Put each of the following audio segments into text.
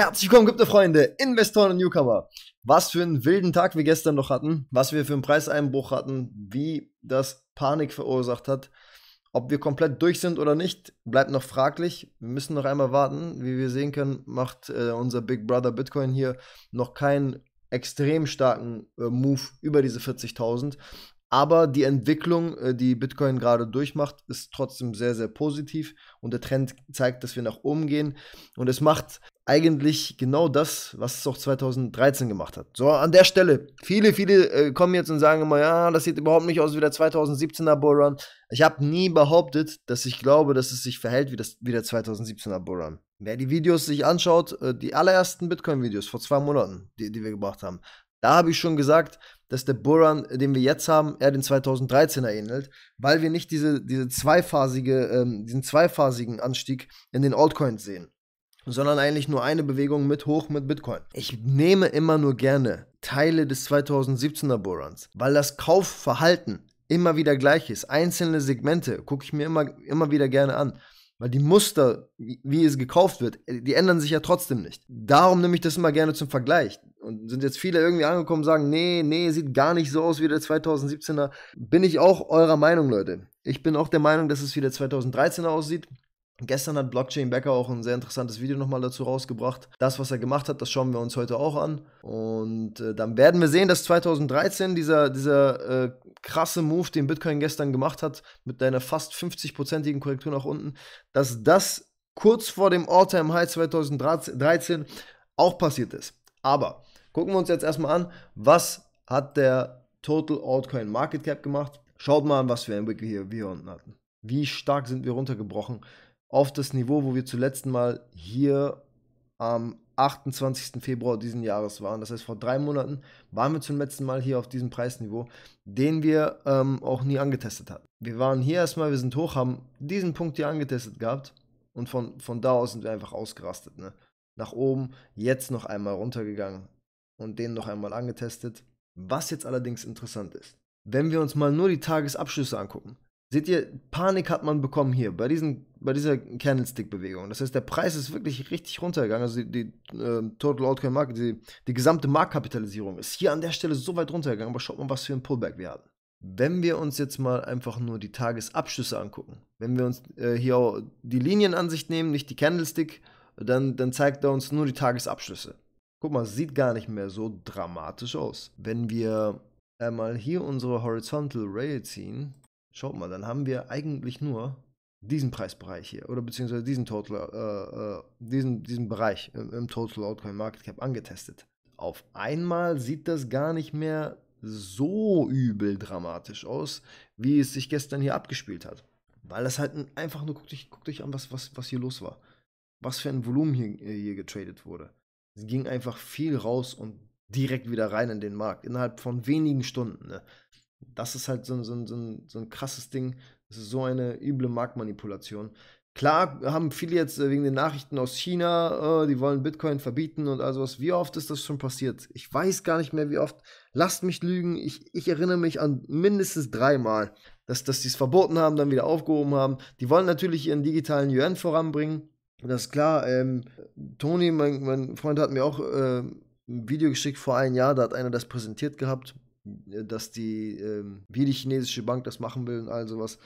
Herzlich willkommen, gute Freunde, Investoren und Newcomer. Was für einen wilden Tag wir gestern noch hatten, was wir für einen Preiseinbruch hatten, wie das Panik verursacht hat. Ob wir komplett durch sind oder nicht, bleibt noch fraglich. Wir müssen noch einmal warten. Wie wir sehen können, macht äh, unser Big Brother Bitcoin hier noch keinen extrem starken äh, Move über diese 40.000. Aber die Entwicklung, äh, die Bitcoin gerade durchmacht, ist trotzdem sehr, sehr positiv und der Trend zeigt, dass wir nach oben gehen. Und es macht eigentlich genau das, was es auch 2013 gemacht hat. So, an der Stelle, viele, viele äh, kommen jetzt und sagen immer, ja, das sieht überhaupt nicht aus wie der 2017er Bullrun. Ich habe nie behauptet, dass ich glaube, dass es sich verhält wie, das, wie der 2017er Bullrun. Wer die Videos sich anschaut, äh, die allerersten Bitcoin-Videos vor zwei Monaten, die, die wir gebracht haben, da habe ich schon gesagt, dass der Bullrun, den wir jetzt haben, eher den 2013er ähnelt, weil wir nicht diese, diese zweiphasige, ähm, diesen zweiphasigen Anstieg in den Altcoins sehen sondern eigentlich nur eine Bewegung mit hoch mit Bitcoin. Ich nehme immer nur gerne Teile des 2017er Bullruns, weil das Kaufverhalten immer wieder gleich ist. Einzelne Segmente gucke ich mir immer, immer wieder gerne an. Weil die Muster, wie, wie es gekauft wird, die ändern sich ja trotzdem nicht. Darum nehme ich das immer gerne zum Vergleich. Und sind jetzt viele irgendwie angekommen und sagen, nee, nee, sieht gar nicht so aus wie der 2017er. Bin ich auch eurer Meinung, Leute. Ich bin auch der Meinung, dass es wie der 2013er aussieht. Gestern hat Blockchain Becker auch ein sehr interessantes Video nochmal dazu rausgebracht. Das, was er gemacht hat, das schauen wir uns heute auch an. Und äh, dann werden wir sehen, dass 2013 dieser, dieser äh, krasse Move, den Bitcoin gestern gemacht hat, mit einer fast 50-prozentigen Korrektur nach unten, dass das kurz vor dem All-Time-High 2013 auch passiert ist. Aber gucken wir uns jetzt erstmal an, was hat der Total Altcoin Market Cap gemacht. Schaut mal an, was wir im Weekly hier, hier unten hatten. Wie stark sind wir runtergebrochen? auf das Niveau, wo wir zuletzt mal hier am 28. Februar diesen Jahres waren. Das heißt, vor drei Monaten waren wir zum letzten Mal hier auf diesem Preisniveau, den wir ähm, auch nie angetestet hatten. Wir waren hier erstmal, wir sind hoch, haben diesen Punkt hier angetestet gehabt und von, von da aus sind wir einfach ausgerastet. Ne? Nach oben, jetzt noch einmal runtergegangen und den noch einmal angetestet. Was jetzt allerdings interessant ist, wenn wir uns mal nur die Tagesabschlüsse angucken, Seht ihr, Panik hat man bekommen hier bei, diesen, bei dieser Candlestick-Bewegung. Das heißt, der Preis ist wirklich richtig runtergegangen. Also die, die äh, Total Altcoin Market, die, die gesamte Marktkapitalisierung ist hier an der Stelle so weit runtergegangen. Aber schaut mal, was für ein Pullback wir hatten. Wenn wir uns jetzt mal einfach nur die Tagesabschlüsse angucken, wenn wir uns äh, hier die Linienansicht nehmen, nicht die Candlestick, dann, dann zeigt er uns nur die Tagesabschlüsse. Guck mal, sieht gar nicht mehr so dramatisch aus. Wenn wir einmal hier unsere Horizontal Rail ziehen, schaut mal, dann haben wir eigentlich nur diesen Preisbereich hier oder beziehungsweise diesen Total, äh, äh diesen, diesen Bereich im, im Total Outcoin Market Cap angetestet. Auf einmal sieht das gar nicht mehr so übel dramatisch aus, wie es sich gestern hier abgespielt hat. Weil das halt einfach nur, guckt euch, guckt euch an, was, was, was hier los war. Was für ein Volumen hier, äh, hier getradet wurde. Es ging einfach viel raus und direkt wieder rein in den Markt, innerhalb von wenigen Stunden. Ne? Das ist halt so ein, so so so ein krasses Ding. Das ist so eine üble Marktmanipulation. Klar haben viele jetzt äh, wegen den Nachrichten aus China, äh, die wollen Bitcoin verbieten und all sowas. Wie oft ist das schon passiert? Ich weiß gar nicht mehr, wie oft. Lasst mich lügen. Ich, ich erinnere mich an mindestens dreimal, dass, dass die es verboten haben, dann wieder aufgehoben haben. Die wollen natürlich ihren digitalen Yuan voranbringen. Das ist klar. Ähm, Toni, mein, mein Freund, hat mir auch äh, ein Video geschickt vor einem Jahr. Da hat einer das präsentiert gehabt dass die, ähm, wie die chinesische Bank das machen will und all sowas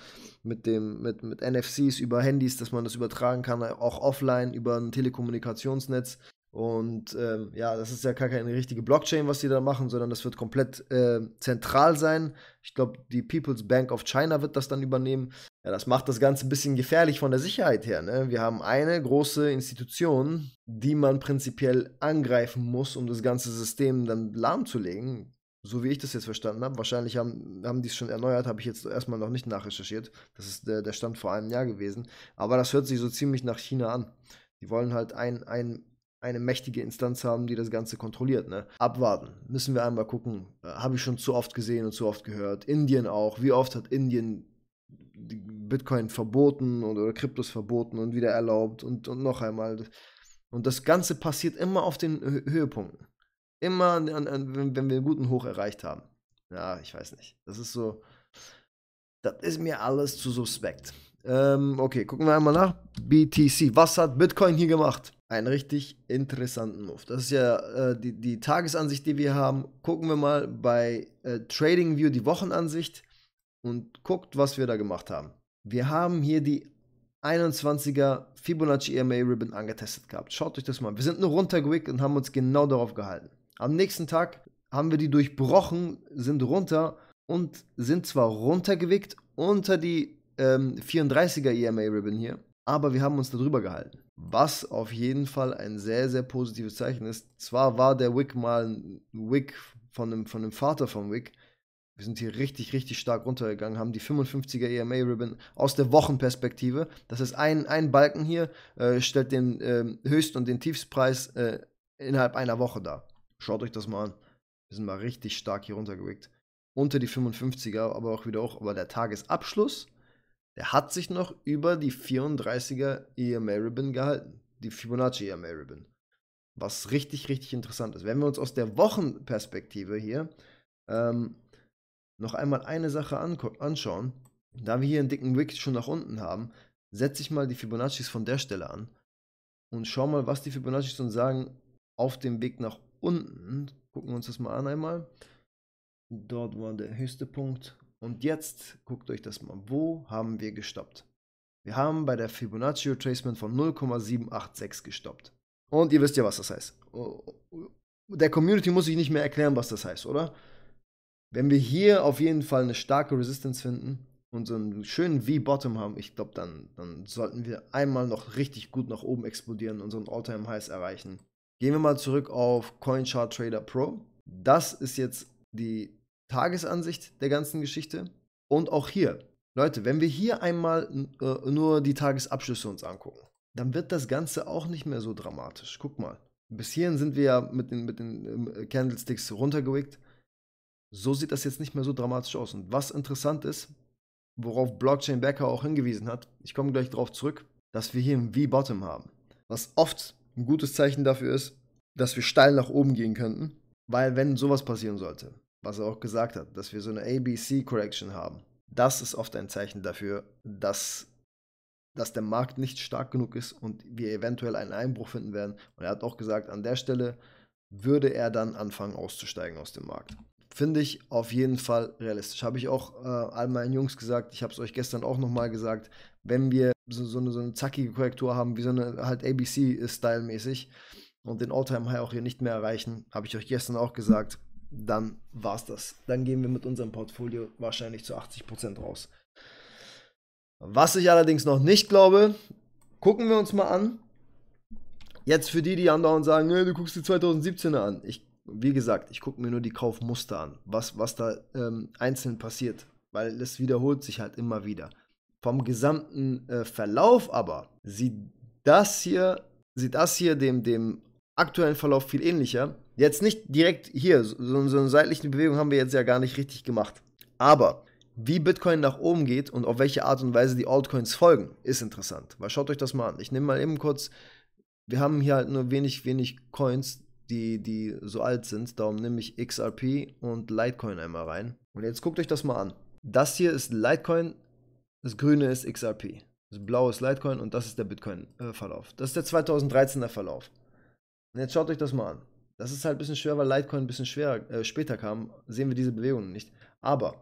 mit dem, mit, mit NFCs über Handys, dass man das übertragen kann, auch offline über ein Telekommunikationsnetz. Und ähm, ja, das ist ja gar keine richtige Blockchain, was die da machen, sondern das wird komplett äh, zentral sein. Ich glaube, die People's Bank of China wird das dann übernehmen. Ja, das macht das Ganze ein bisschen gefährlich von der Sicherheit her. Ne? Wir haben eine große Institution, die man prinzipiell angreifen muss, um das ganze System dann lahmzulegen so wie ich das jetzt verstanden habe, wahrscheinlich haben, haben die es schon erneuert, habe ich jetzt erstmal noch nicht nachrecherchiert. Das ist der, der Stand vor einem Jahr gewesen. Aber das hört sich so ziemlich nach China an. Die wollen halt ein, ein, eine mächtige Instanz haben, die das Ganze kontrolliert. Ne? Abwarten. Müssen wir einmal gucken. Äh, habe ich schon zu oft gesehen und zu oft gehört. Indien auch. Wie oft hat Indien Bitcoin verboten oder, oder Kryptos verboten und wieder erlaubt und, und noch einmal. Und das Ganze passiert immer auf den Höhepunkten. Immer, an, an, wenn wir einen guten Hoch erreicht haben. Ja, ich weiß nicht. Das ist so. Das ist mir alles zu suspekt. Ähm, okay, gucken wir einmal nach. BTC. Was hat Bitcoin hier gemacht? Einen richtig interessanten Move. Das ist ja äh, die, die Tagesansicht, die wir haben. Gucken wir mal bei äh, TradingView die Wochenansicht und guckt, was wir da gemacht haben. Wir haben hier die 21er Fibonacci EMA Ribbon angetestet gehabt. Schaut euch das mal Wir sind nur runtergewickelt und haben uns genau darauf gehalten. Am nächsten Tag haben wir die durchbrochen, sind runter und sind zwar runtergewickt unter die ähm, 34er EMA Ribbon hier, aber wir haben uns darüber gehalten. Was auf jeden Fall ein sehr, sehr positives Zeichen ist. Zwar war der Wick mal ein Wick von dem, von dem Vater von Wick. Wir sind hier richtig, richtig stark runtergegangen, haben die 55er EMA Ribbon aus der Wochenperspektive. Das ist ein, ein Balken hier, äh, stellt den äh, Höchst- und den Tiefstpreis äh, innerhalb einer Woche dar. Schaut euch das mal an. Wir sind mal richtig stark hier runtergerickt. Unter die 55er, aber auch wieder hoch. Aber der Tagesabschluss, der hat sich noch über die 34er EMA Ribbon gehalten. Die Fibonacci EMA Ribbon. Was richtig, richtig interessant ist. Wenn wir uns aus der Wochenperspektive hier ähm, noch einmal eine Sache anschauen, da wir hier einen dicken Wick schon nach unten haben, setze ich mal die Fibonaccis von der Stelle an und schau mal, was die Fibonaccis uns sagen auf dem Weg nach unten. Gucken wir uns das mal an einmal. Dort war der höchste Punkt. Und jetzt guckt euch das mal. Wo haben wir gestoppt? Wir haben bei der Fibonacci Retracement von 0,786 gestoppt. Und ihr wisst ja, was das heißt. Oh, oh, oh. Der Community muss ich nicht mehr erklären, was das heißt, oder? Wenn wir hier auf jeden Fall eine starke Resistance finden und so einen schönen V-Bottom haben, ich glaube, dann, dann sollten wir einmal noch richtig gut nach oben explodieren, unseren All-Time-Highs erreichen Gehen wir mal zurück auf CoinChart Trader Pro. Das ist jetzt die Tagesansicht der ganzen Geschichte. Und auch hier, Leute, wenn wir hier einmal äh, nur die Tagesabschlüsse uns angucken, dann wird das Ganze auch nicht mehr so dramatisch. Guck mal, bis hierhin sind wir ja mit den, mit den ähm, äh, Candlesticks runtergewickt. So sieht das jetzt nicht mehr so dramatisch aus. Und was interessant ist, worauf Blockchain Backer auch hingewiesen hat, ich komme gleich darauf zurück, dass wir hier ein V-Bottom haben, was oft ein gutes Zeichen dafür ist, dass wir steil nach oben gehen könnten, weil wenn sowas passieren sollte, was er auch gesagt hat, dass wir so eine ABC-Correction haben, das ist oft ein Zeichen dafür, dass, dass der Markt nicht stark genug ist und wir eventuell einen Einbruch finden werden. Und er hat auch gesagt, an der Stelle würde er dann anfangen auszusteigen aus dem Markt. Finde ich auf jeden Fall realistisch. Habe ich auch äh, all meinen Jungs gesagt, ich habe es euch gestern auch nochmal gesagt, wenn wir so, so, eine, so eine zackige Korrektur haben, wie so eine halt ABC-Style-mäßig und den All-Time-High auch hier nicht mehr erreichen, habe ich euch gestern auch gesagt, dann war's das. Dann gehen wir mit unserem Portfolio wahrscheinlich zu 80% raus. Was ich allerdings noch nicht glaube, gucken wir uns mal an. Jetzt für die, die andauernd sagen, hey, du guckst die 2017er an. Ich, wie gesagt, ich gucke mir nur die Kaufmuster an, was, was da ähm, einzeln passiert, weil es wiederholt sich halt immer wieder. Vom gesamten äh, Verlauf aber sieht das hier, sieht das hier dem, dem aktuellen Verlauf viel ähnlicher. Jetzt nicht direkt hier, so, so eine seitliche Bewegung haben wir jetzt ja gar nicht richtig gemacht. Aber wie Bitcoin nach oben geht und auf welche Art und Weise die Altcoins folgen, ist interessant. Weil schaut euch das mal an. Ich nehme mal eben kurz, wir haben hier halt nur wenig, wenig Coins, die, die so alt sind. Darum nehme ich XRP und Litecoin einmal rein. Und jetzt guckt euch das mal an. Das hier ist Litecoin, das grüne ist XRP. Das blaue ist Litecoin und das ist der Bitcoin-Verlauf. Äh, das ist der 2013er Verlauf. Und jetzt schaut euch das mal an. Das ist halt ein bisschen schwer, weil Litecoin ein bisschen schwerer, äh, später kam. Sehen wir diese Bewegungen nicht. Aber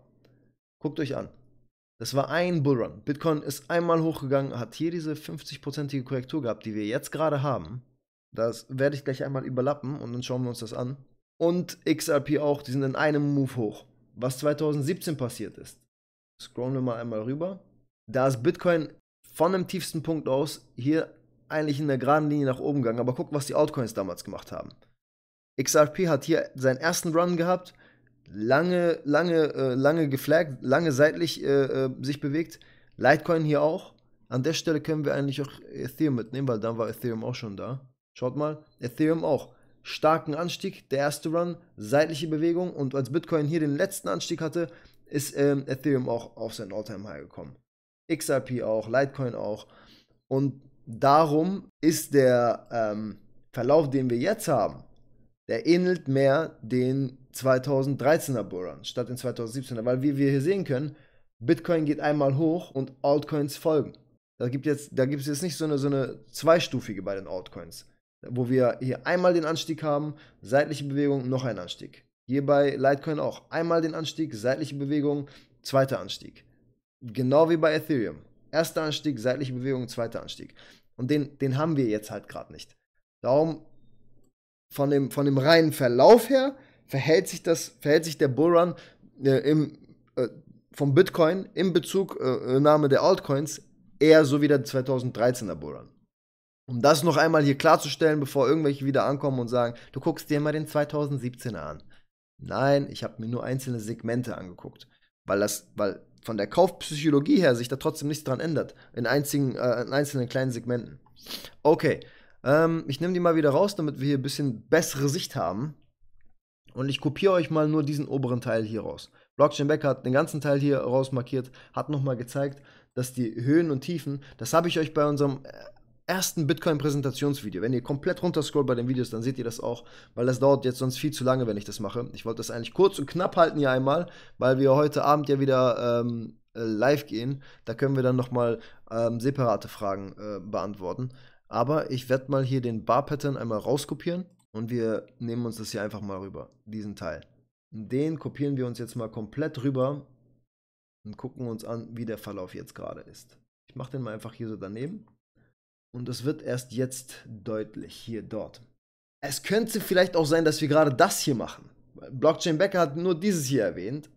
guckt euch an. Das war ein Bullrun. Bitcoin ist einmal hochgegangen, hat hier diese 50%ige Korrektur gehabt, die wir jetzt gerade haben. Das werde ich gleich einmal überlappen und dann schauen wir uns das an. Und XRP auch, die sind in einem Move hoch. Was 2017 passiert ist. Scrollen wir mal einmal rüber da ist Bitcoin von dem tiefsten Punkt aus hier eigentlich in der geraden Linie nach oben gegangen. Aber guck, was die Altcoins damals gemacht haben. XRP hat hier seinen ersten Run gehabt, lange, lange, äh, lange geflaggt, lange seitlich äh, äh, sich bewegt. Litecoin hier auch. An der Stelle können wir eigentlich auch Ethereum mitnehmen, weil dann war Ethereum auch schon da. Schaut mal, Ethereum auch. Starken Anstieg, der erste Run, seitliche Bewegung und als Bitcoin hier den letzten Anstieg hatte, ist ähm, Ethereum auch auf sein All-Time-High gekommen. XRP auch, Litecoin auch. Und darum ist der ähm, Verlauf, den wir jetzt haben, der ähnelt mehr den 2013er Bullrun statt den 2017er, weil wie wir hier sehen können, Bitcoin geht einmal hoch und Altcoins folgen. Da gibt es jetzt, jetzt nicht so eine, so eine zweistufige bei den Altcoins, wo wir hier einmal den Anstieg haben, seitliche Bewegung, noch ein Anstieg. Hier bei Litecoin auch einmal den Anstieg, seitliche Bewegung, zweiter Anstieg. Genau wie bei Ethereum. Erster Anstieg, seitliche Bewegung, zweiter Anstieg. Und den, den haben wir jetzt halt gerade nicht. Darum, von dem, von dem reinen Verlauf her, verhält sich, das, verhält sich der Bullrun äh, im, äh, vom Bitcoin im Bezug äh, Name der Altcoins eher so wie der 2013er Bullrun. Um das noch einmal hier klarzustellen, bevor irgendwelche wieder ankommen und sagen, du guckst dir mal den 2017er an. Nein, ich habe mir nur einzelne Segmente angeguckt, weil das, weil von der Kaufpsychologie her sich da trotzdem nichts dran ändert. In, einzigen, äh, in einzelnen kleinen Segmenten. Okay. Ähm, ich nehme die mal wieder raus, damit wir hier ein bisschen bessere Sicht haben. Und ich kopiere euch mal nur diesen oberen Teil hier raus. Blockchain Back hat den ganzen Teil hier raus markiert, hat nochmal gezeigt, dass die Höhen und Tiefen, das habe ich euch bei unserem äh, ersten Bitcoin-Präsentationsvideo. Wenn ihr komplett runterscrollt bei den Videos, dann seht ihr das auch, weil das dauert jetzt sonst viel zu lange, wenn ich das mache. Ich wollte das eigentlich kurz und knapp halten hier einmal, weil wir heute Abend ja wieder ähm, äh, live gehen. Da können wir dann nochmal ähm, separate Fragen äh, beantworten. Aber ich werde mal hier den Bar-Pattern einmal rauskopieren und wir nehmen uns das hier einfach mal rüber, diesen Teil. Den kopieren wir uns jetzt mal komplett rüber und gucken uns an, wie der Verlauf jetzt gerade ist. Ich mache den mal einfach hier so daneben. Und das wird erst jetzt deutlich hier dort. Es könnte vielleicht auch sein, dass wir gerade das hier machen. Blockchain Backer hat nur dieses hier erwähnt.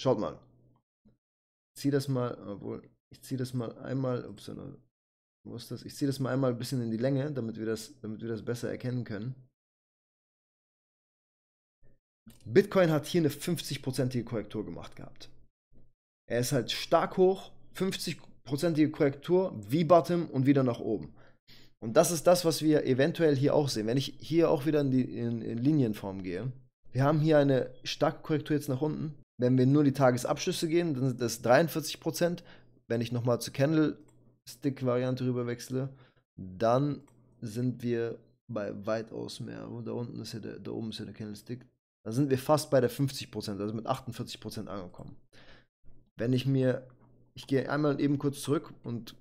Schaut mal. Ich ziehe das mal, obwohl, ich ziehe das mal einmal, ups, wo ist das? Ich ziehe das mal einmal ein bisschen in die Länge, damit wir das, damit wir das besser erkennen können. Bitcoin hat hier eine 50 Korrektur gemacht gehabt. Er ist halt stark hoch, 50 Korrektur, V-Bottom und wieder nach oben. Und das ist das, was wir eventuell hier auch sehen. Wenn ich hier auch wieder in, die, in, in Linienform gehe, wir haben hier eine starke Korrektur jetzt nach unten. Wenn wir nur die Tagesabschlüsse gehen, dann sind das 43%. Wenn ich nochmal zur Candlestick-Variante rüber wechsle, dann sind wir bei weitaus mehr. da unten ist ja der, da oben ist ja der Candlestick. Da sind wir fast bei der 50%, also mit 48% angekommen. Wenn ich mir, ich gehe einmal eben kurz zurück und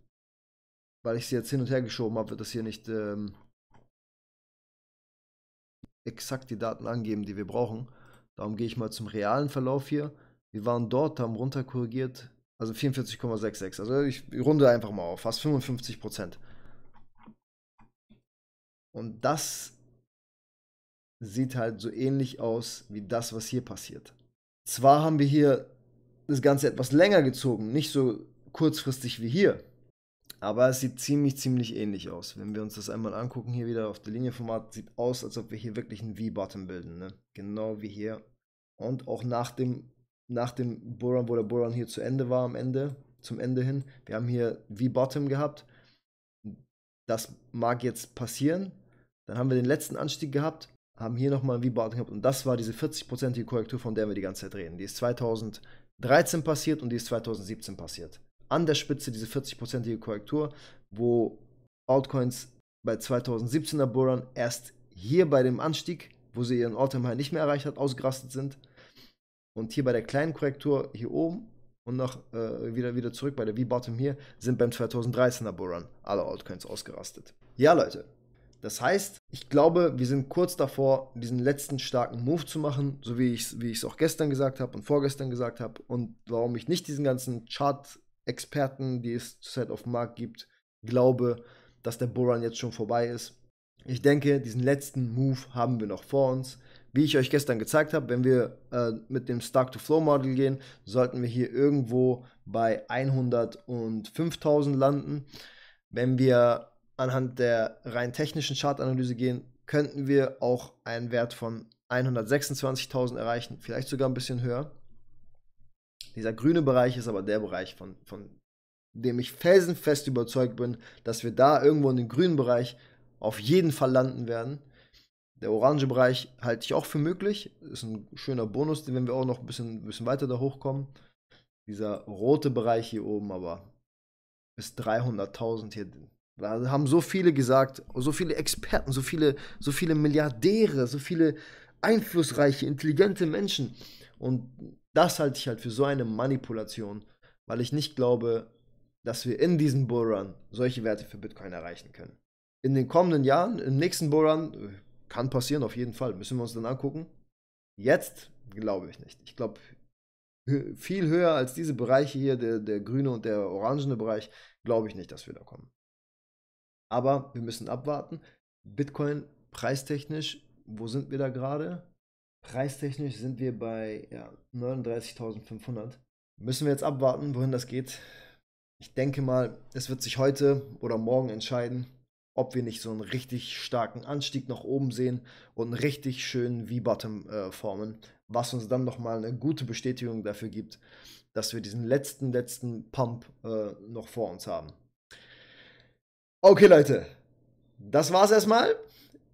weil ich sie jetzt hin und her geschoben habe, wird das hier nicht ähm, exakt die Daten angeben, die wir brauchen. Darum gehe ich mal zum realen Verlauf hier. Wir waren dort, haben runter korrigiert, also 44,66. Also ich runde einfach mal auf, fast 55 Prozent. Und das sieht halt so ähnlich aus wie das, was hier passiert. Zwar haben wir hier das Ganze etwas länger gezogen, nicht so kurzfristig wie hier, aber es sieht ziemlich, ziemlich ähnlich aus. Wenn wir uns das einmal angucken, hier wieder auf der Linieformat, sieht aus, als ob wir hier wirklich einen V-Button bilden. Ne? Genau wie hier. Und auch nach dem, nach dem Boron, wo der Boron hier zu Ende war, am Ende, zum Ende hin, wir haben hier V-Bottom gehabt. Das mag jetzt passieren. Dann haben wir den letzten Anstieg gehabt, haben hier nochmal ein V-Bottom gehabt. Und das war diese 40%ige Korrektur, von der wir die ganze Zeit reden. Die ist 2013 passiert und die ist 2017 passiert an der Spitze diese 40%ige Korrektur, wo Altcoins bei 2017er Bullrun erst hier bei dem Anstieg, wo sie ihren All-Time-High nicht mehr erreicht hat, ausgerastet sind. Und hier bei der kleinen Korrektur hier oben und noch äh, wieder, wieder zurück bei der V-Bottom hier sind beim 2013er Bullrun alle Altcoins ausgerastet. Ja, Leute. Das heißt, ich glaube, wir sind kurz davor, diesen letzten starken Move zu machen, so wie ich es wie auch gestern gesagt habe und vorgestern gesagt habe. Und warum ich nicht diesen ganzen Chart Experten, die es zurzeit auf dem Markt gibt, glaube, dass der Bullrun jetzt schon vorbei ist. Ich denke, diesen letzten Move haben wir noch vor uns. Wie ich euch gestern gezeigt habe, wenn wir äh, mit dem Stark-to-Flow-Model gehen, sollten wir hier irgendwo bei 105.000 landen. Wenn wir anhand der rein technischen Chartanalyse gehen, könnten wir auch einen Wert von 126.000 erreichen, vielleicht sogar ein bisschen höher. Dieser grüne Bereich ist aber der Bereich, von, von dem ich felsenfest überzeugt bin, dass wir da irgendwo in den grünen Bereich auf jeden Fall landen werden. Der orange Bereich halte ich auch für möglich. Ist ein schöner Bonus, wenn wir auch noch ein bisschen, bisschen weiter da hochkommen. Dieser rote Bereich hier oben aber bis 300.000 hier. Da haben so viele gesagt, so viele Experten, so viele, so viele Milliardäre, so viele einflussreiche, intelligente Menschen. Und das halte ich halt für so eine Manipulation, weil ich nicht glaube, dass wir in diesem Bullrun solche Werte für Bitcoin erreichen können. In den kommenden Jahren, im nächsten Bullrun, äh, kann passieren auf jeden Fall, müssen wir uns dann angucken. Jetzt glaube ich nicht. Ich glaube, viel höher als diese Bereiche hier, der, der grüne und der orangene Bereich, glaube ich nicht, dass wir da kommen. Aber wir müssen abwarten. Bitcoin preistechnisch, wo sind wir da gerade? Preistechnisch sind wir bei ja, 39.500. Müssen wir jetzt abwarten, wohin das geht. Ich denke mal, es wird sich heute oder morgen entscheiden, ob wir nicht so einen richtig starken Anstieg nach oben sehen und einen richtig schönen V-Bottom äh, formen, was uns dann nochmal eine gute Bestätigung dafür gibt, dass wir diesen letzten, letzten Pump äh, noch vor uns haben. Okay, Leute, das war's erstmal.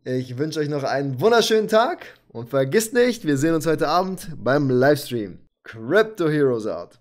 Ich wünsche euch noch einen wunderschönen Tag und vergisst nicht, wir sehen uns heute Abend beim Livestream. Crypto Heroes out.